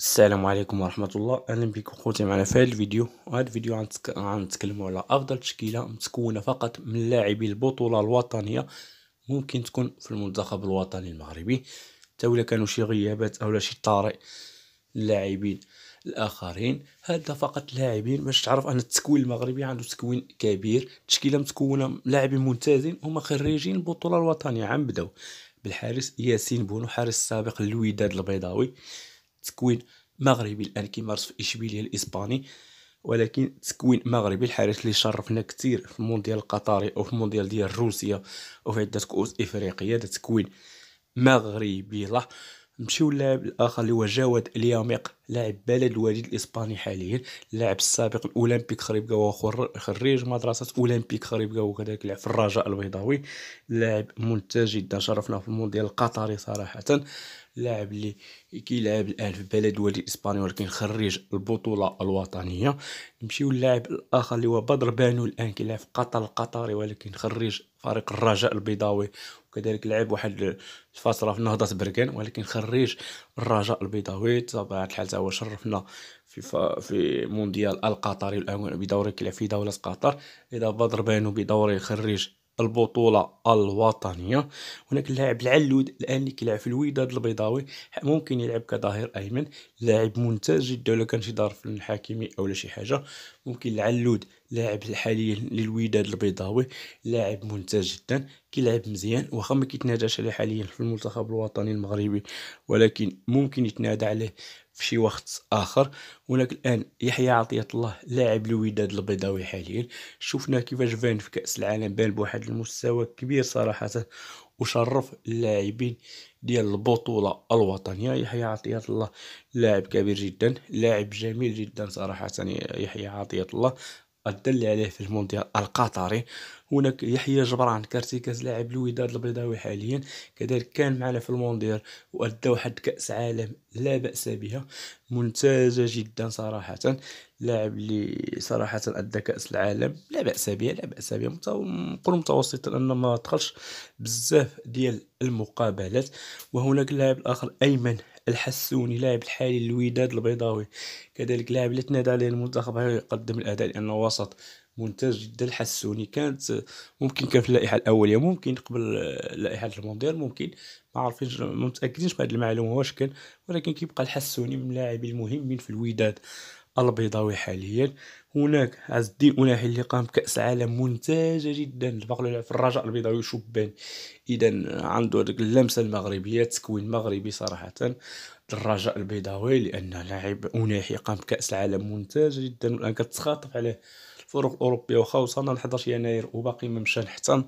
السلام عليكم ورحمة الله أهلا بكم خوتي معنا في هذا الفيديو هذا الفيديو غنتكلمو على أفضل تشكيلة متكونة فقط من لاعبي البطولة الوطنية ممكن تكون في المنتخب الوطني المغربي حتى ولا كانوا شي غيابات أو شي طارئ اللاعبين الآخرين هذا فقط لاعبين باش تعرف أن التكوين المغربي عنده تكوين كبير تشكيلة متكونة لاعبين ممتازين هما خريجين البطولة الوطنية عم بالحارس ياسين بونو حارس سابق للوداد البيضاوي تكوين مغربي الان كيمارس في اشبيليه الاسباني ولكن تكوين مغربي الحارس اللي شرفنا كثير في المونديال القطري او في المونديال ديال روسيا او في عده كؤوس افريقيه هذا تكوين مغربي لا نمشيو للاعب الاخر اللي هو جواد اليامق لاعب بلد الوليد الاسباني حاليا اللاعب السابق الاولمبيك خريبكا خريج مدرسه اولمبيك خريبكا وكذلك لعب في الرجاء البيضاوي لاعب منتج جدا شرفنا في المونديال القطري صراحه لاعب اللي كيلعب الان في بلد ولي اسبانيا ولكن خريج البطوله الوطنيه نمشيو للاعب الاخر اللي هو بدر بانو الان كيلعب في قطر القطري ولكن خريج فريق الرجاء البيضاوي وكذلك لعب واحد الفتره في نهضه بركان ولكن خريج الرجاء البيضاوي بطبيعه الحال هو شرفنا في ف... في مونديال القطري الان بدوري كيلعب في دوله قطر اذا بدر بانو بدوري خريج البطوله الوطنيه هناك اللاعب العلود الان اللي كيلعب في الوداد البيضاوي ممكن يلعب كظهير ايمن لاعب ممتاز جدا ولا كان شي ظرف في أو لا شي حاجه ممكن العلود لاعب حاليا للوداد البيضاوي لاعب ممتاز جدا كيلعب مزيان واخا ما كيتناداش عليه حاليا في المنتخب الوطني المغربي ولكن ممكن يتنادى عليه في شي وقت اخر ولكن الان يحيى عطيه الله لاعب الوداد البيضاوي حاليا شفنا كيفاش فان في كاس العالم بان بواحد المستوى كبير صراحه وشرف اللاعبين ديال البطوله الوطنيه يحيى عطيه الله لاعب كبير جدا لاعب جميل جدا صراحه يحيى عطيه الله الدل عليه في المونديال القطري هناك يحيى جبران كارتيكاز لاعب الوداد البيضاوي حاليا كذلك كان معنا في المونديال وأدى واحد كأس عالم لا بأس بها ممتازة جدا صراحة لاعب اللي صراحة أدى كأس العالم لا بأس بها لا بأس بها نقول متوسطا أن ما دخلش بزاف ديال المقابلات وهناك لاعب آخر أيمن الحسوني لاعب الحالي للوداد البيضاوي كذلك لاعب اللي تنادى عليه المنتخب يقدم الأداء لأنه وسط منتج جدا الحسوني كانت ممكن كان في اللائحه الاوليه ممكن قبل آه، لائحه المونديال ممكن ما عارفينش ما متاكدينش بهذه المعلومه واش كان ولكن كيبقى الحسوني من اللاعبين المهمين في الوداد البيضاوي حاليا هناك عز الدين أناحي اللي قام بكأس عالم ممتازة جدا باقي يلعب في الرجاء البيضاوي شبان إذا عنده هذيك اللمسة المغربية تكوين مغربي صراحة الرجاء البيضاوي لأن لاعب أناحي قام بكأس العالم ممتازة جدا والآن كتخاطف عليه فرق اوروبيه واخا وصلنا ل 11 يناير وباقي ما مشى حتى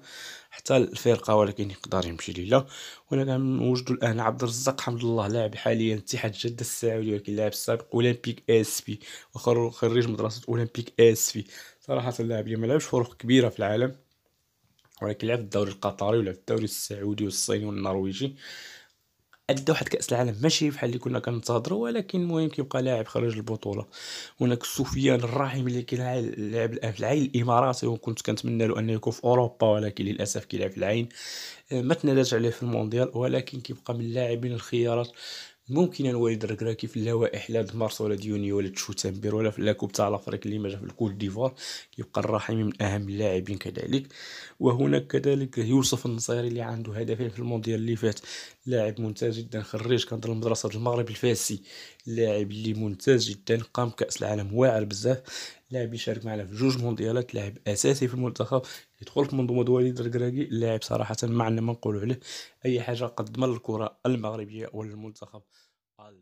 حتى الفرقه ولكن يقدر يمشي ليلا ولا كنوجدوا الان عبد الرزاق حمد الله لاعب حاليا اتحاد جده السعودي ولكن لاعب سابق اولمبيك اس بي وخريج مدرسه اولمبيك اس بي صراحه اللاعب ما لعبش فرق كبيره في العالم ولكن لعب الدوري القطري ولعب الدوري السعودي والصيني والنرويجي ادى واحد كاس العالم ماشي بحال اللي كنا كنتهضروا ولكن المهم كيبقى لاعب خارج البطوله هناك سفيان الرحيم اللي كيلعب الان في العين الاماراتي وكنت كنتمنى له انه يكون في اوروبا ولكن للاسف كيلعب في العين آه، ما تناداش عليه في المونديال ولكن كيبقى من اللاعبين الخيارات ممكن الوالد ركراكي في اللوائح لا مارس ولا ديوني ولا تشوتامبير ولا في لاكوب تاع لافريك اللي ما جا في الكول ديفوار يبقى الرحيمي من اهم اللاعبين كذلك وهناك كذلك يوسف النصيري اللي عنده هدفين في المونديال اللي فات لاعب ممتاز جدا خريج كان المدرسه المغرب الفاسي لاعب اللي ممتاز جدا قام كاس العالم واعر بزاف لاعب يشارك معنا في جوج مونديالات لاعب اساسي في المنتخب يدخل في منظومه وليد الكراكي لاعب صراحه ما عندنا ما نقولوا عليه اي حاجه قدم الكره المغربيه وللمنتخب